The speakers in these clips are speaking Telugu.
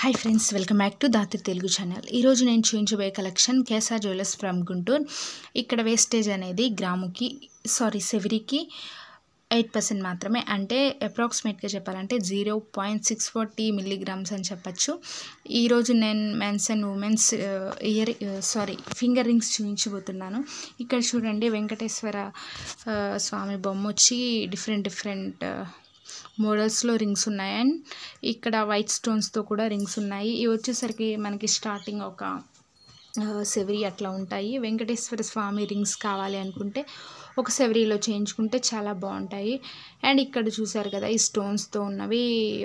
hi friends welcome back to Dhatri Telugu channel ఈరోజు నేను చూపించబోయే collection Kesar jewellers from Guntur ఇక్కడ వేస్టేజ్ అనేది గ్రాముకి సారీ సెవిరికి ఎయిట్ పర్సెంట్ మాత్రమే అంటే అప్రాక్సిమేట్గా చెప్పాలంటే zero point six forty milligrams అని చెప్పచ్చు ఈరోజు నేను men's and women's ear sorry finger rings చూపించబోతున్నాను ఇక్కడ చూడండి వెంకటేశ్వర uh, స్వామి బొమ్మ వచ్చి డిఫరెంట్ డిఫరెంట్ మోడల్స్లో రింగ్స్ ఉన్నాయి అండ్ ఇక్కడ వైట్ స్టోన్స్తో కూడా రింగ్స్ ఉన్నాయి ఇవి వచ్చేసరికి మనకి స్టార్టింగ్ ఒక సెవరి అట్లా ఉంటాయి వెంకటేశ్వర స్వామి రింగ్స్ కావాలి అనుకుంటే ఒక సెవరీలో చేయించుకుంటే చాలా బాగుంటాయి అండ్ ఇక్కడ చూసారు కదా ఈ స్టోన్స్తో ఉన్నవి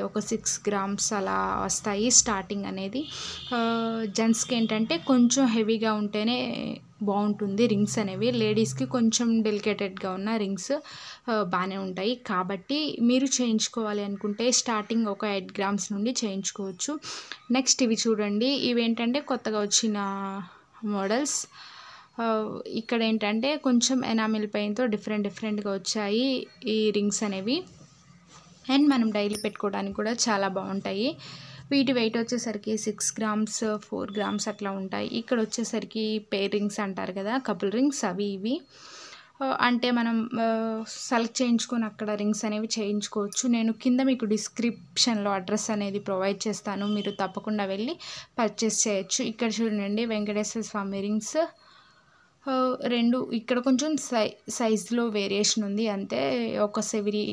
ఒక సిక్స్ గ్రామ్స్ అలా వస్తాయి స్టార్టింగ్ అనేది జెంట్స్కి ఏంటంటే కొంచెం హెవీగా ఉంటేనే బాగుంటుంది రింగ్స్ అనేవి లేడీస్కి కొంచెం డెలికేటెడ్గా ఉన్న రింగ్స్ బాగానే ఉంటాయి కాబట్టి మీరు చేయించుకోవాలి అనుకుంటే స్టార్టింగ్ ఒక ఎయిట్ గ్రామ్స్ నుండి చేయించుకోవచ్చు నెక్స్ట్ ఇవి చూడండి ఇవేంటంటే కొత్తగా వచ్చిన మోడల్స్ ఇక్కడ ఏంటంటే కొంచెం ఎనామిల్ పెయిన్తో డిఫరెంట్ డిఫరెంట్గా వచ్చాయి ఈ రింగ్స్ అనేవి అండ్ మనం డైలీ పెట్టుకోవడానికి కూడా చాలా బాగుంటాయి వీటి వెయిట్ వచ్చేసరికి సిక్స్ గ్రామ్స్ ఫోర్ గ్రామ్స్ అట్లా ఉంటాయి ఇక్కడ వచ్చేసరికి రింగ్స్ అంటారు కదా కపుల్ రింగ్స్ అవి ఇవి అంటే మనం సెలెక్ట్ చేయించుకొని అక్కడ రింగ్స్ అనేవి చేయించుకోవచ్చు నేను కింద మీకు డిస్క్రిప్షన్లో అడ్రస్ అనేది ప్రొవైడ్ చేస్తాను మీరు తప్పకుండా వెళ్ళి పర్చేస్ చేయొచ్చు ఇక్కడ చూడండి వెంకటేశ్వర స్వామి రింగ్స్ రెండు ఇక్కడ కొంచెం సై సైజులో వేరియేషన్ ఉంది అంతే ఒక సెవిరి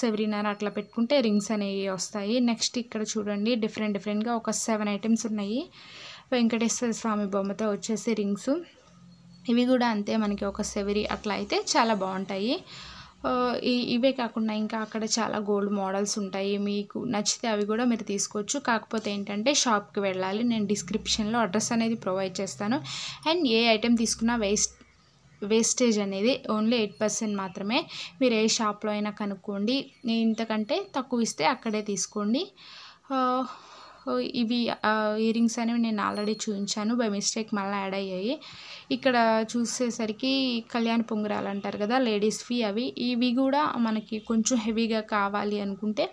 సెవరినర్ అట్లా పెట్టుకుంటే రింగ్స్ అనేవి వస్తాయి నెక్స్ట్ ఇక్కడ చూడండి డిఫరెంట్ డిఫరెంట్గా ఒక సెవెన్ ఐటమ్స్ ఉన్నాయి వెంకటేశ్వర స్వామి బొమ్మతో వచ్చేసి రింగ్స్ ఇవి కూడా అంతే మనకి ఒక సెవెరీ అట్లా అయితే చాలా బాగుంటాయి ఇవే కాకుండా ఇంకా అక్కడ చాలా గోల్డ్ మోడల్స్ ఉంటాయి మీకు నచ్చితే అవి కూడా మీరు తీసుకోవచ్చు కాకపోతే ఏంటంటే షాప్కి వెళ్ళాలి నేను డిస్క్రిప్షన్లో అడ్రస్ అనేది ప్రొవైడ్ చేస్తాను అండ్ ఏ ఐటెం తీసుకున్నా వేస్ట్ వేస్టేజ్ అనేది ఓన్లీ ఎయిట్ పర్సెంట్ మాత్రమే మీరు ఏ షాప్లో అయినా కనుక్కోండి ఇంతకంటే తక్కువ ఇస్తే అక్కడే తీసుకోండి ఇవి ఇయర్ రింగ్స్ అనేవి నేను ఆల్రెడీ చూపించాను బై మిస్టేక్ మళ్ళీ యాడ్ అయ్యాయి ఇక్కడ చూసేసరికి కళ్యాణ పొంగరాలు అంటారు కదా లేడీస్వి అవి ఇవి కూడా మనకి కొంచెం హెవీగా కావాలి అనుకుంటే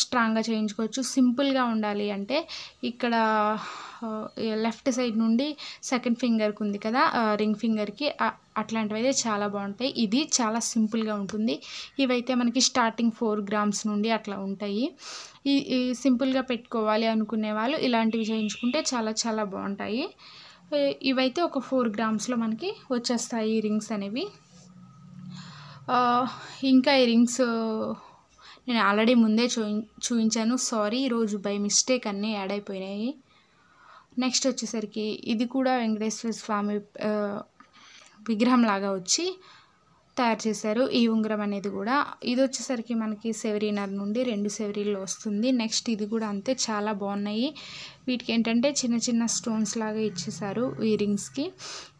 స్ట్రాంగ్గా చేయించుకోవచ్చు సింపుల్గా ఉండాలి అంటే ఇక్కడ లెఫ్ట్ సైడ్ నుండి సెకండ్ ఫింగర్కి ఉంది కదా రింగ్ ఫింగర్కి అట్లాంటివి అయితే చాలా బాగుంటాయి ఇది చాలా సింపుల్గా ఉంటుంది ఇవైతే మనకి స్టార్టింగ్ ఫోర్ గ్రామ్స్ నుండి అట్లా ఉంటాయి ఈ సింపుల్గా పెట్టుకోవాలి అనుకునే వాళ్ళు ఇలాంటివి చేయించుకుంటే చాలా చాలా బాగుంటాయి ఇవైతే ఒక ఫోర్ గ్రామ్స్లో మనకి వచ్చేస్తాయి రింగ్స్ అనేవి ఇంకా ఈ రింగ్స్ నేను ఆల్రెడీ ముందే చూ చూపించాను సారీ ఈరోజు బై మిస్టేక్ అన్నీ యాడ్ అయిపోయినాయి నెక్స్ట్ వచ్చేసరికి ఇది కూడా వెంకటేశ్వర స్వామి విగ్రహం లాగా వచ్చి తయారు చేశారు ఈ ఉంగరం అనేది కూడా ఇది వచ్చేసరికి మనకి సెవరీనర్ నుండి రెండు సెవరీలు వస్తుంది నెక్స్ట్ ఇది కూడా అంతే చాలా బాగున్నాయి వీటికి ఏంటంటే చిన్న చిన్న స్టోన్స్ లాగా ఇచ్చేసారు ఈ రింగ్స్కి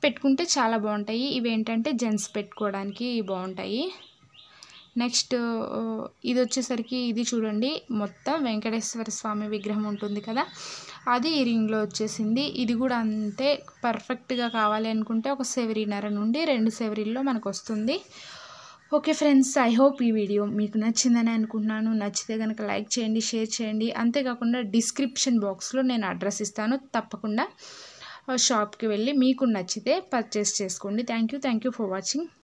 పెట్టుకుంటే చాలా బాగుంటాయి ఇవి ఏంటంటే జెంట్స్ పెట్టుకోవడానికి బాగుంటాయి నెక్స్ట్ ఇది వచ్చేసరికి ఇది చూడండి మొత్తం వెంకటేశ్వర స్వామి విగ్రహం ఉంటుంది కదా అది ఈ రింగ్లో వచ్చేసింది ఇది కూడా అంతే పర్ఫెక్ట్గా కావాలి అనుకుంటే ఒక సెవరీనర నుండి రెండు సెవరీల్లో మనకు వస్తుంది ఓకే ఫ్రెండ్స్ ఐ హోప్ ఈ వీడియో మీకు నచ్చిందని అనుకుంటున్నాను నచ్చితే కనుక లైక్ చేయండి షేర్ చేయండి అంతేకాకుండా డిస్క్రిప్షన్ బాక్స్లో నేను అడ్రస్ ఇస్తాను తప్పకుండా షాప్కి వెళ్ళి మీకు నచ్చితే పర్చేస్ చేసుకోండి thank you thank you for watching